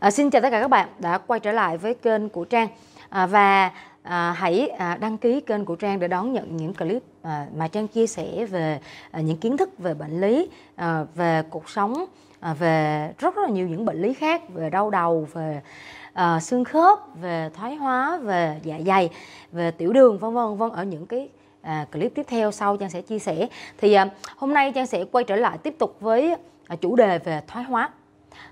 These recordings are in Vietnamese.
À, xin chào tất cả các bạn đã quay trở lại với kênh của Trang à, và à, hãy à, đăng ký kênh của Trang để đón nhận những clip à, mà Trang chia sẻ về à, những kiến thức về bệnh lý, à, về cuộc sống, à, về rất rất là nhiều những bệnh lý khác, về đau đầu, về à, xương khớp, về thoái hóa, về dạ dày, về tiểu đường vân vân vân ở những cái à, clip tiếp theo sau Trang sẽ chia sẻ. Thì à, hôm nay Trang sẽ quay trở lại tiếp tục với à, chủ đề về thoái hóa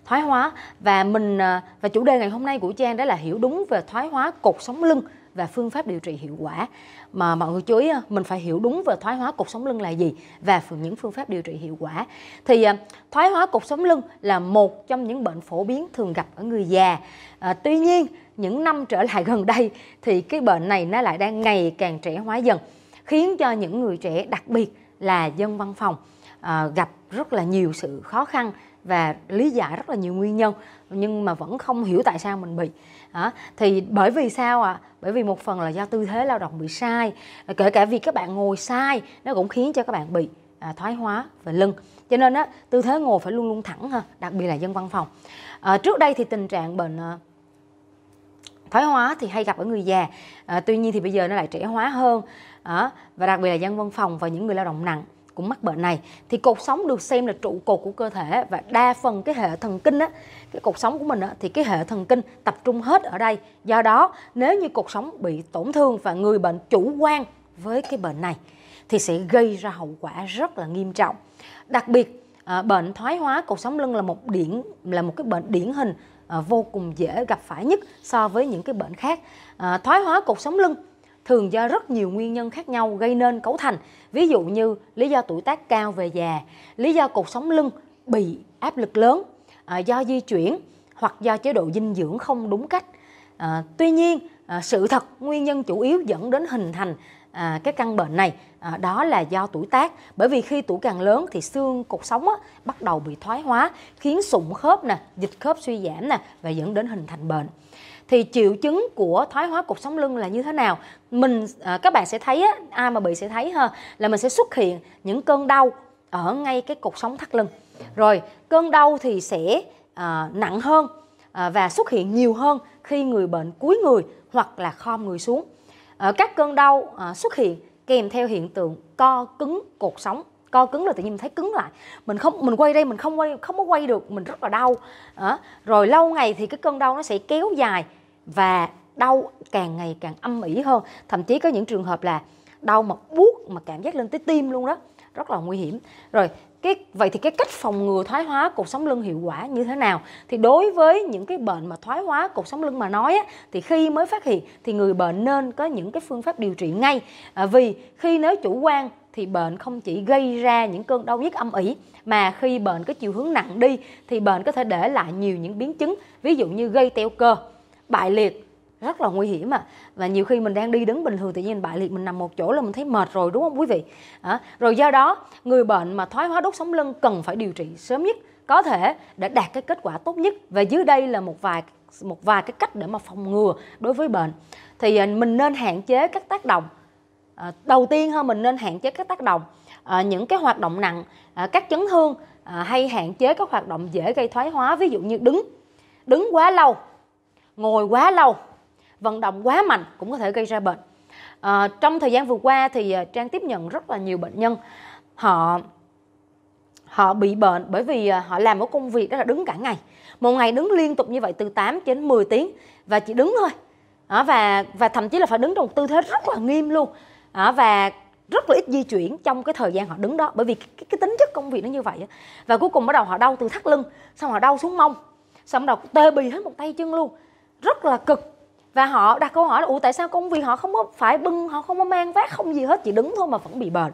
thoái hóa và mình à, và chủ đề ngày hôm nay của Trang đó là hiểu đúng về thoái hóa cột sống lưng và phương pháp điều trị hiệu quả mà mọi người chú ý à, mình phải hiểu đúng về thoái hóa cột sống lưng là gì và những phương pháp điều trị hiệu quả thì à, thoái hóa cột sống lưng là một trong những bệnh phổ biến thường gặp ở người già à, tuy nhiên những năm trở lại gần đây thì cái bệnh này nó lại đang ngày càng trẻ hóa dần khiến cho những người trẻ đặc biệt là dân văn phòng à, gặp rất là nhiều sự khó khăn và lý giải rất là nhiều nguyên nhân nhưng mà vẫn không hiểu tại sao mình bị à, thì bởi vì sao ạ à? bởi vì một phần là do tư thế lao động bị sai kể cả vì các bạn ngồi sai nó cũng khiến cho các bạn bị à, thoái hóa về lưng cho nên á, tư thế ngồi phải luôn luôn thẳng ha đặc biệt là dân văn phòng à, trước đây thì tình trạng bệnh à, thoái hóa thì hay gặp ở người già à, tuy nhiên thì bây giờ nó lại trẻ hóa hơn à, và đặc biệt là dân văn phòng và những người lao động nặng cũng mắc bệnh này thì cột sống được xem là trụ cột của cơ thể và đa phần cái hệ thần kinh á cái cột sống của mình á, thì cái hệ thần kinh tập trung hết ở đây do đó nếu như cột sống bị tổn thương và người bệnh chủ quan với cái bệnh này thì sẽ gây ra hậu quả rất là nghiêm trọng đặc biệt à, bệnh thoái hóa cột sống lưng là một điển là một cái bệnh điển hình à, vô cùng dễ gặp phải nhất so với những cái bệnh khác à, thoái hóa cột sống lưng thường do rất nhiều nguyên nhân khác nhau gây nên cấu thành. Ví dụ như lý do tuổi tác cao về già, lý do cột sống lưng bị áp lực lớn, à, do di chuyển hoặc do chế độ dinh dưỡng không đúng cách. À, tuy nhiên, à, sự thật nguyên nhân chủ yếu dẫn đến hình thành à, cái căn bệnh này à, đó là do tuổi tác bởi vì khi tuổi càng lớn thì xương cột sống á, bắt đầu bị thoái hóa khiến sụn khớp nè dịch khớp suy giảm nè và dẫn đến hình thành bệnh thì triệu chứng của thoái hóa cột sống lưng là như thế nào mình à, các bạn sẽ thấy á, ai mà bị sẽ thấy ha là mình sẽ xuất hiện những cơn đau ở ngay cái cột sống thắt lưng rồi cơn đau thì sẽ à, nặng hơn à, và xuất hiện nhiều hơn khi người bệnh cúi người hoặc là khom người xuống Ờ, các cơn đau ờ, xuất hiện kèm theo hiện tượng co cứng cột sống co cứng là tự nhiên mình thấy cứng lại mình không mình quay đây mình không quay không có quay được mình rất là đau à, rồi lâu ngày thì cái cơn đau nó sẽ kéo dài và đau càng ngày càng âm ỉ hơn thậm chí có những trường hợp là đau mà buốt mà cảm giác lên tới tim luôn đó rất là nguy hiểm rồi cái vậy thì cái cách phòng ngừa thoái hóa cột sống lưng hiệu quả như thế nào thì đối với những cái bệnh mà thoái hóa cột sống lưng mà nói á, thì khi mới phát hiện thì người bệnh nên có những cái phương pháp điều trị ngay à, vì khi nếu chủ quan thì bệnh không chỉ gây ra những cơn đau nhức âm ỉ mà khi bệnh có chiều hướng nặng đi thì bệnh có thể để lại nhiều những biến chứng ví dụ như gây teo cơ bại liệt rất là nguy hiểm ạ à. và nhiều khi mình đang đi đứng bình thường tự nhiên bại liệt mình nằm một chỗ là mình thấy mệt rồi đúng không quý vị à, rồi do đó người bệnh mà thoái hóa đốt sống lưng cần phải điều trị sớm nhất có thể để đạt cái kết quả tốt nhất và dưới đây là một vài một vài cái cách để mà phòng ngừa đối với bệnh thì à, mình nên hạn chế các tác động à, đầu tiên hơn mình nên hạn chế các tác động à, những cái hoạt động nặng à, các chấn thương à, hay hạn chế các hoạt động dễ gây thoái hóa ví dụ như đứng đứng quá lâu ngồi quá lâu vận động quá mạnh cũng có thể gây ra bệnh à, trong thời gian vừa qua thì à, trang tiếp nhận rất là nhiều bệnh nhân họ họ bị bệnh bởi vì à, họ làm một công việc đó là đứng cả ngày một ngày đứng liên tục như vậy từ 8 đến 10 tiếng và chỉ đứng thôi à, và và thậm chí là phải đứng trong tư thế rất là nghiêm luôn à, và rất là ít di chuyển trong cái thời gian họ đứng đó bởi vì cái, cái tính chất công việc nó như vậy và cuối cùng bắt đầu họ đau từ thắt lưng xong họ đau xuống mông xong đầu tê bì hết một tay chân luôn rất là cực và họ đặt câu hỏi là ủa tại sao công việc họ không có phải bưng họ không có mang vác không gì hết chỉ đứng thôi mà vẫn bị bệnh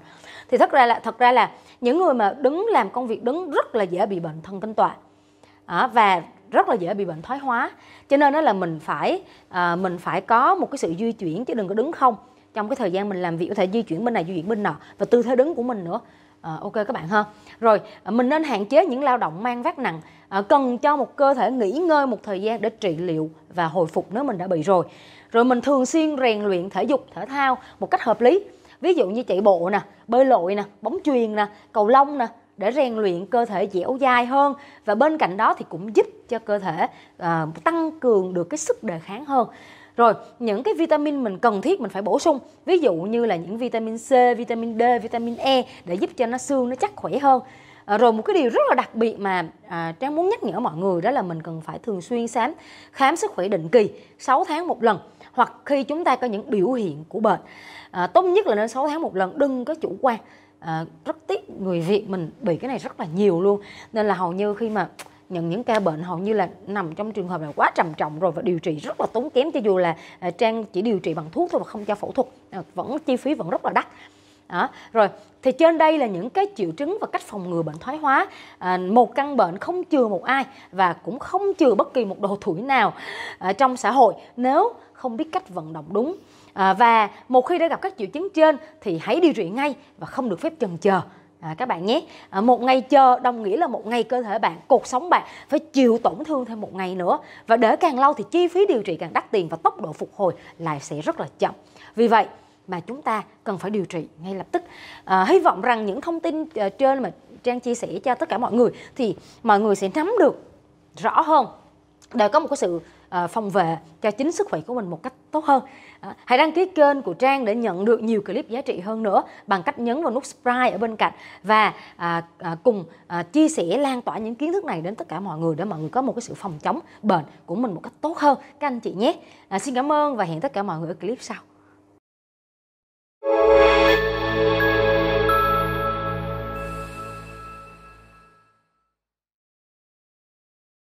thì thật ra là thật ra là những người mà đứng làm công việc đứng rất là dễ bị bệnh thần kinh tọa à, và rất là dễ bị bệnh thoái hóa cho nên đó là mình phải à, mình phải có một cái sự di chuyển chứ đừng có đứng không trong cái thời gian mình làm việc có thể di chuyển bên này di chuyển bên nọ và tư thế đứng của mình nữa à, ok các bạn ha rồi ờ, mình nên hạn chế những lao động mang vác nặng à, cần cho một cơ thể nghỉ ngơi một thời gian để trị liệu và hồi phục nếu mình đã bị rồi rồi mình thường xuyên rèn luyện thể dục thể thao một cách hợp lý ví dụ như chạy bộ nè bơi lội nè bóng chuyền nè cầu lông nè để rèn luyện cơ thể dẻo dai hơn và bên cạnh đó thì cũng giúp cho cơ thể à, tăng cường được cái sức đề kháng hơn rồi những cái vitamin mình cần thiết mình phải bổ sung ví dụ như là những vitamin C vitamin D vitamin E để giúp cho nó xương nó chắc khỏe hơn À, rồi một cái điều rất là đặc biệt mà à, Trang muốn nhắc nhở mọi người đó là mình cần phải thường xuyên khám, khám sức khỏe định kỳ 6 tháng một lần hoặc khi chúng ta có những biểu hiện của bệnh. À, tốt nhất là nên 6 tháng một lần, đừng có chủ quan. À, rất tiếc người Việt mình bị cái này rất là nhiều luôn. Nên là hầu như khi mà nhận những ca bệnh hầu như là nằm trong trường hợp là quá trầm trọng rồi và điều trị rất là tốn kém cho dù là à, trang chỉ điều trị bằng thuốc thôi mà không cho phẫu thuật à, vẫn chi phí vẫn rất là đắt đó. rồi thì trên đây là những cái triệu chứng và cách phòng ngừa bệnh thoái hóa à, một căn bệnh không chừa một ai và cũng không chừa bất kỳ một độ tuổi nào à, trong xã hội nếu không biết cách vận động đúng à, và một khi đã gặp các triệu chứng trên thì hãy điều trị ngay và không được phép chần chờ à, các bạn nhé à, một ngày chờ đồng nghĩa là một ngày cơ thể bạn cuộc sống bạn phải chịu tổn thương thêm một ngày nữa và để càng lâu thì chi phí điều trị càng đắt tiền và tốc độ phục hồi lại sẽ rất là chậm vì vậy mà chúng ta cần phải điều trị ngay lập tức à, hy vọng rằng những thông tin à, trên mà trang chia sẻ cho tất cả mọi người thì mọi người sẽ nắm được rõ hơn để có một cái sự ờ, phòng vệ cho chính sức khỏe của mình một cách tốt hơn. À, hãy đăng ký kênh của Trang để nhận được nhiều clip giá trị hơn nữa bằng cách nhấn vào nút subscribe ở bên cạnh và à, à, cùng chia sẻ lan tỏa những kiến thức này đến tất cả mọi người để mọi người có một cái sự phòng chống bệnh của mình một cách tốt hơn các anh chị nhé. Xin cảm ơn và hẹn tất cả mọi người ở clip sau.